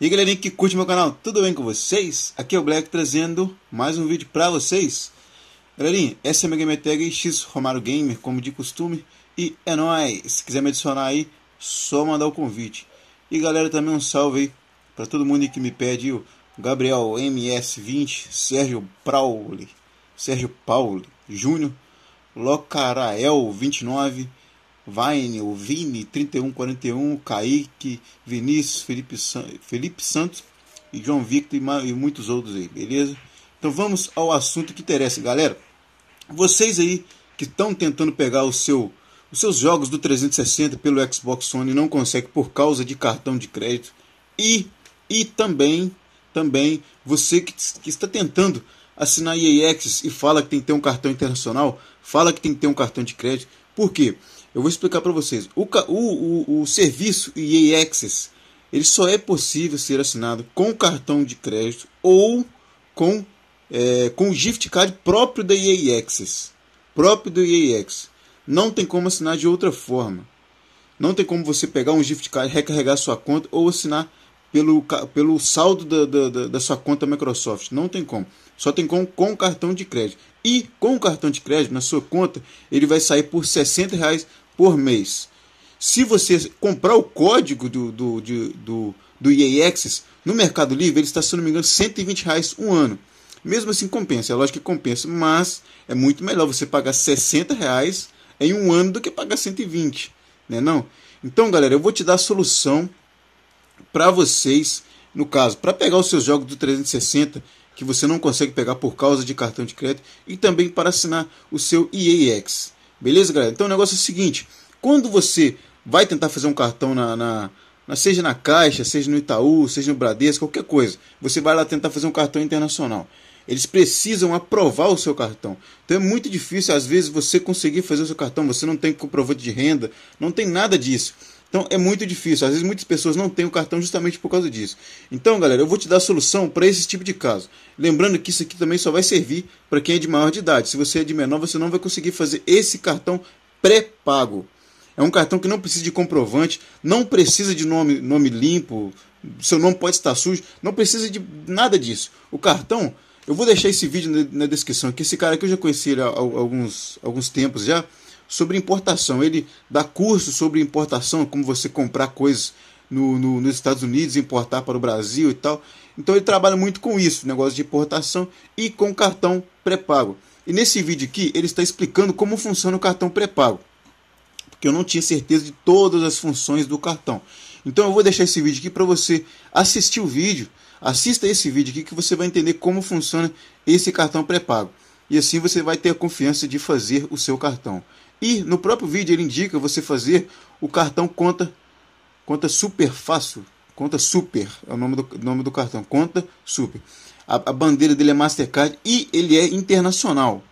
E galerinha que curte meu canal, tudo bem com vocês? Aqui é o Black trazendo mais um vídeo pra vocês Galerinha, essa é a minha gametag X Romaro Gamer, como de costume E é nóis, se quiser me adicionar aí, só mandar o convite E galera, também um salve aí pra todo mundo que me pede o Gabriel MS20, Sérgio Prauli, Sérgio Paulo, Júnior Locarael 29, Vaine, o Vini 3141, Kaique, Vinícius, Felipe, San... Felipe Santos e João Victor e, e muitos outros aí, beleza? Então vamos ao assunto que interessa, galera. Vocês aí que estão tentando pegar o seu os seus jogos do 360 pelo Xbox One e não consegue por causa de cartão de crédito e e também também você que, que está tentando assinar EA Access e fala que tem que ter um cartão internacional, fala que tem que ter um cartão de crédito. Por quê? Eu vou explicar para vocês. O, o, o, o serviço EA Access ele só é possível ser assinado com cartão de crédito ou com, é, com o gift card próprio da EA Access. Próprio do EA Access. Não tem como assinar de outra forma. Não tem como você pegar um gift card, recarregar sua conta ou assinar pelo, pelo saldo da, da, da sua conta Microsoft. Não tem como. Só tem como com cartão de crédito. E com o cartão de crédito na sua conta, ele vai sair por 60 reais por mês. Se você comprar o código do, do, de, do, do EA Access no Mercado Livre, ele está, se não me engano, 120 reais um ano. Mesmo assim, compensa. É lógico que compensa, mas é muito melhor você pagar 60 reais em um ano do que pagar 120, né não? Então, galera, eu vou te dar a solução para vocês, no caso, para pegar os seus jogos do 360 que você não consegue pegar por causa de cartão de crédito e também para assinar o seu EAX. Beleza, galera? Então o negócio é o seguinte: quando você vai tentar fazer um cartão na, na, na seja na Caixa, seja no Itaú, seja no Bradesco, qualquer coisa, você vai lá tentar fazer um cartão internacional. Eles precisam aprovar o seu cartão. Então é muito difícil, às vezes, você conseguir fazer o seu cartão. Você não tem comprovante de renda, não tem nada disso. Então é muito difícil. Às vezes muitas pessoas não têm o cartão justamente por causa disso. Então, galera, eu vou te dar a solução para esse tipo de caso. Lembrando que isso aqui também só vai servir para quem é de maior de idade. Se você é de menor, você não vai conseguir fazer esse cartão pré-pago. É um cartão que não precisa de comprovante, não precisa de nome, nome limpo, seu nome pode estar sujo, não precisa de nada disso. O cartão, eu vou deixar esse vídeo na, descrição, que esse cara aqui eu já conheci há, há alguns, alguns tempos já sobre importação. Ele dá curso sobre importação, como você comprar coisas no, no, nos Estados Unidos, importar para o Brasil e tal. Então ele trabalha muito com isso, negócio de importação e com cartão pré-pago. E nesse vídeo aqui ele está explicando como funciona o cartão pré-pago, porque eu não tinha certeza de todas as funções do cartão. Então eu vou deixar esse vídeo aqui para você assistir o vídeo, assista esse vídeo aqui que você vai entender como funciona esse cartão pré-pago. E assim você vai ter a confiança de fazer o seu cartão. E no próprio vídeo ele indica você fazer o cartão conta conta super fácil, conta super, é o nome do, nome do cartão, conta super. A, a bandeira dele é Mastercard e ele é internacional.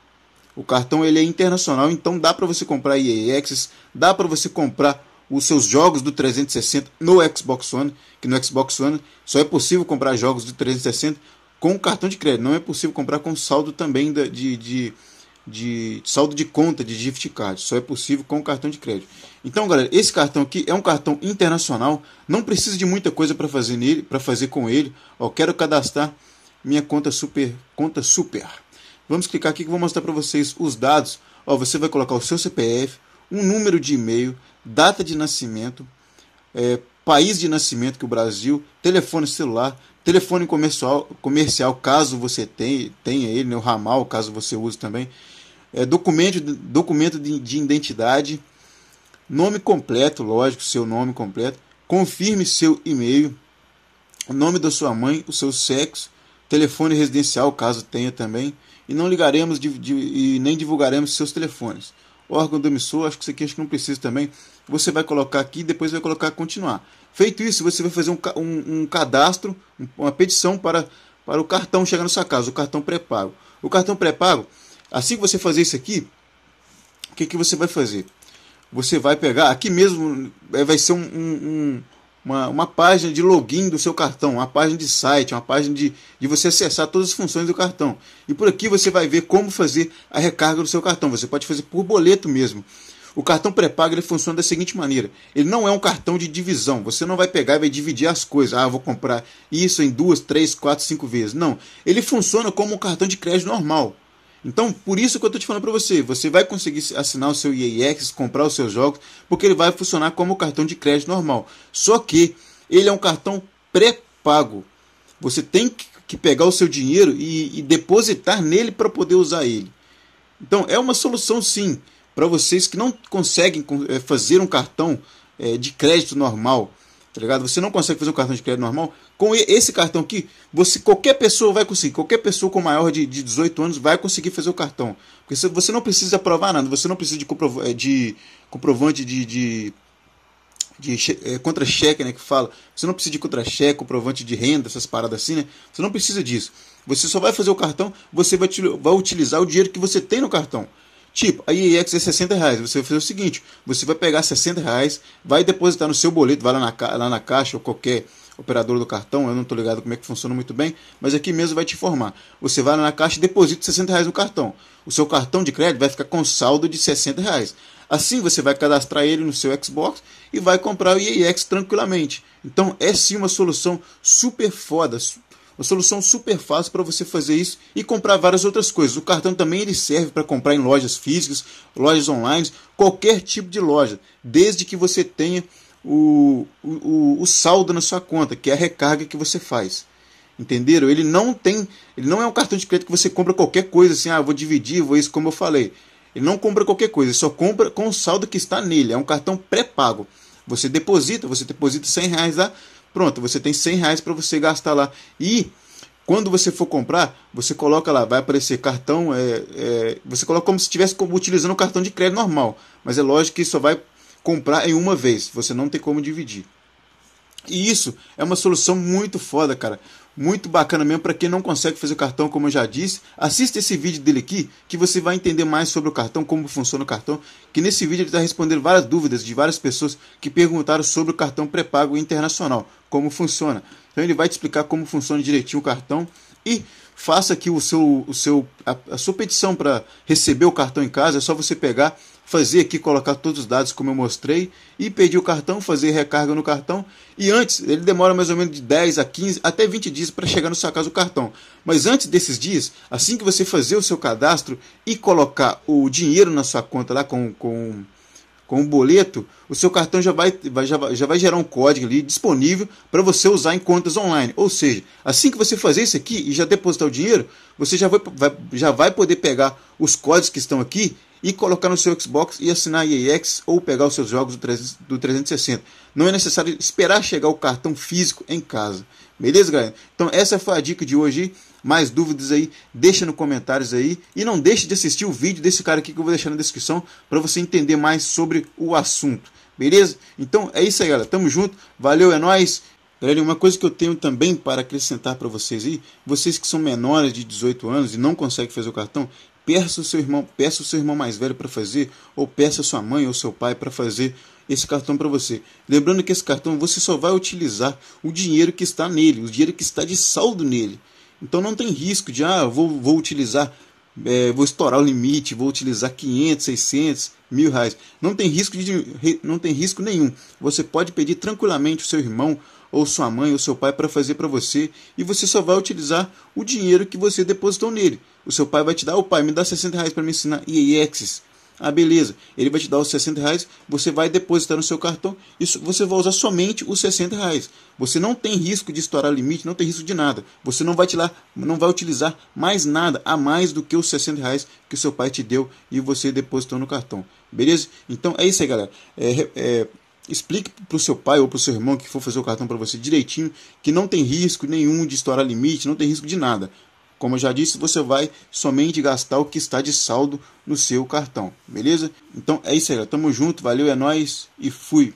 O cartão ele é internacional, então dá para você comprar EA Access, dá para você comprar os seus jogos do 360 no Xbox One, que no Xbox One só é possível comprar jogos do 360 com cartão de crédito, não é possível comprar com saldo também de, de de saldo de conta de gift card. Só é possível com o cartão de crédito. Então, galera, esse cartão aqui é um cartão internacional. Não precisa de muita coisa para fazer nele, para fazer com ele. Ó, quero cadastrar minha conta super, conta super. Vamos clicar aqui que eu vou mostrar para vocês os dados. Ó, você vai colocar o seu CPF, um número de e-mail, data de nascimento, é, país de nascimento que é o Brasil, telefone celular, Telefone comercial, comercial caso você tenha, tenha ele, né, o ramal, caso você use também. É, documento documento de, de identidade, nome completo, lógico, seu nome completo. Confirme seu e-mail, o nome da sua mãe, o seu sexo, telefone residencial, caso tenha também. E não ligaremos de, de, e nem divulgaremos seus telefones órgão do emissor, acho que isso aqui acho que não precisa também. Você vai colocar aqui e depois vai colocar continuar. Feito isso, você vai fazer um, um, um cadastro, uma petição para, para o cartão chegar na sua casa, o cartão pré-pago. O cartão pré-pago, assim que você fazer isso aqui, o que, que você vai fazer? Você vai pegar, aqui mesmo é, vai ser um, um uma, uma página de login do seu cartão, uma página de site, uma página de, de você acessar todas as funções do cartão. E por aqui você vai ver como fazer a recarga do seu cartão. Você pode fazer por boleto mesmo. O cartão pré-pago ele funciona da seguinte maneira: ele não é um cartão de divisão. Você não vai pegar e vai dividir as coisas. Ah, vou comprar isso em duas, três, quatro, cinco vezes. Não. Ele funciona como um cartão de crédito normal. Então, por isso que eu estou te falando para você, você vai conseguir assinar o seu EAX, comprar os seus jogos, porque ele vai funcionar como cartão de crédito normal. Só que ele é um cartão pré-pago. Você tem que pegar o seu dinheiro e, e depositar nele para poder usar ele. Então, é uma solução sim para vocês que não conseguem eh, fazer um cartão eh, de crédito normal Tá ligado? Você não consegue fazer um cartão de crédito normal. Com esse cartão aqui, você qualquer pessoa vai conseguir. Qualquer pessoa com maior de, de 18 anos vai conseguir fazer o cartão. Porque você não precisa aprovar nada. Você não precisa de, comprov eh, de comprovante de, de de é, contra-cheque, né, que fala. Você não precisa de contra-cheque, comprovante de renda, essas paradas assim, né? Você não precisa disso. Você só vai fazer o cartão, você vai, te, vai utilizar o dinheiro que você tem no cartão. Tipo, a EAX é 60 é reais. Você vai fazer o seguinte: você vai pegar 60 reais, vai depositar no seu boleto, vai lá na, lá na caixa ou qualquer operador do cartão. Eu não estou ligado como é que funciona muito bem, mas aqui mesmo vai te informar. Você vai lá na caixa e deposita 60 reais no cartão. O seu cartão de crédito vai ficar com saldo de 60 reais. Assim você vai cadastrar ele no seu Xbox e vai comprar o EAX tranquilamente. Então é sim uma solução super foda, uma solução super fácil para você fazer isso e comprar várias outras coisas. O cartão também ele serve para comprar em lojas físicas, lojas online, qualquer tipo de loja, desde que você tenha o, o, o saldo na sua conta, que é a recarga que você faz. Entenderam? Ele não tem, ele não é um cartão de crédito que você compra qualquer coisa assim, ah, vou dividir, vou isso, como eu falei. Ele não compra qualquer coisa, ele só compra com o saldo que está nele. É um cartão pré-pago. Você deposita, você deposita 100 reais lá, Pronto, você tem 100 reais para você gastar lá. E quando você for comprar, você coloca lá, vai aparecer cartão, é, é você coloca como se estivesse utilizando o cartão de crédito normal. Mas é lógico que só vai comprar em uma vez, você não tem como dividir. E isso é uma solução muito foda, cara. Muito bacana mesmo para quem não consegue fazer o cartão, como eu já disse. Assista esse vídeo dele aqui que você vai entender mais sobre o cartão, como funciona o cartão. Que nesse vídeo ele está respondendo várias dúvidas de várias pessoas que perguntaram sobre o cartão pré-pago internacional como funciona. Então ele vai te explicar como funciona direitinho o cartão e faça aqui o seu, o seu a, a sua petição para receber o cartão em casa. É só você pegar, fazer aqui, colocar todos os dados como eu mostrei e pedir o cartão, fazer recarga no cartão. E antes, ele demora mais ou menos de 10 a 15 até 20 dias para chegar no sua casa o cartão. Mas antes desses dias, assim que você fazer o seu cadastro e colocar o dinheiro na sua conta lá com, com com o boleto, o seu cartão já vai, já vai, já vai gerar um código ali disponível para você usar em contas online. Ou seja, assim que você fazer isso aqui e já depositar o dinheiro, você já vai, vai, já vai poder pegar os códigos que estão aqui e colocar no seu Xbox e assinar a EAX ou pegar os seus jogos do, 3, do 360. Não é necessário esperar chegar o cartão físico em casa. Beleza, galera? Então essa foi a dica de hoje mais dúvidas aí, deixa nos comentários aí. E não deixe de assistir o vídeo desse cara aqui que eu vou deixar na descrição para você entender mais sobre o assunto. Beleza? Então é isso aí, galera. Tamo junto. Valeu, é nóis. Galera, uma coisa que eu tenho também para acrescentar para vocês aí, vocês que são menores de 18 anos e não conseguem fazer o cartão, peça o seu irmão, peça o seu irmão mais velho para fazer, ou peça a sua mãe ou seu pai para fazer esse cartão para você. Lembrando que esse cartão você só vai utilizar o dinheiro que está nele, o dinheiro que está de saldo nele. Então não tem risco de, ah, vou, vou utilizar, é, vou estourar o limite, vou utilizar 500, 600, mil reais. Não tem risco, de, não tem risco nenhum. Você pode pedir tranquilamente o seu irmão ou sua mãe ou seu pai para fazer para você e você só vai utilizar o dinheiro que você depositou nele. O seu pai vai te dar, o pai me dá 60 reais para me ensinar IEX. Ah, beleza. Ele vai te dar os 60 reais, você vai depositar no seu cartão e você vai usar somente os 60 reais. Você não tem risco de estourar limite, não tem risco de nada. Você não vai, lá, não vai utilizar mais nada a mais do que os 60 reais que o seu pai te deu e você depositou no cartão. Beleza? Então é isso aí, galera. É, é, explique para o seu pai ou para o seu irmão que for fazer o cartão para você direitinho que não tem risco nenhum de estourar limite, não tem risco de nada. Como eu já disse, você vai somente gastar o que está de saldo no seu cartão, beleza? Então é isso aí, tamo junto, valeu, é nóis e fui!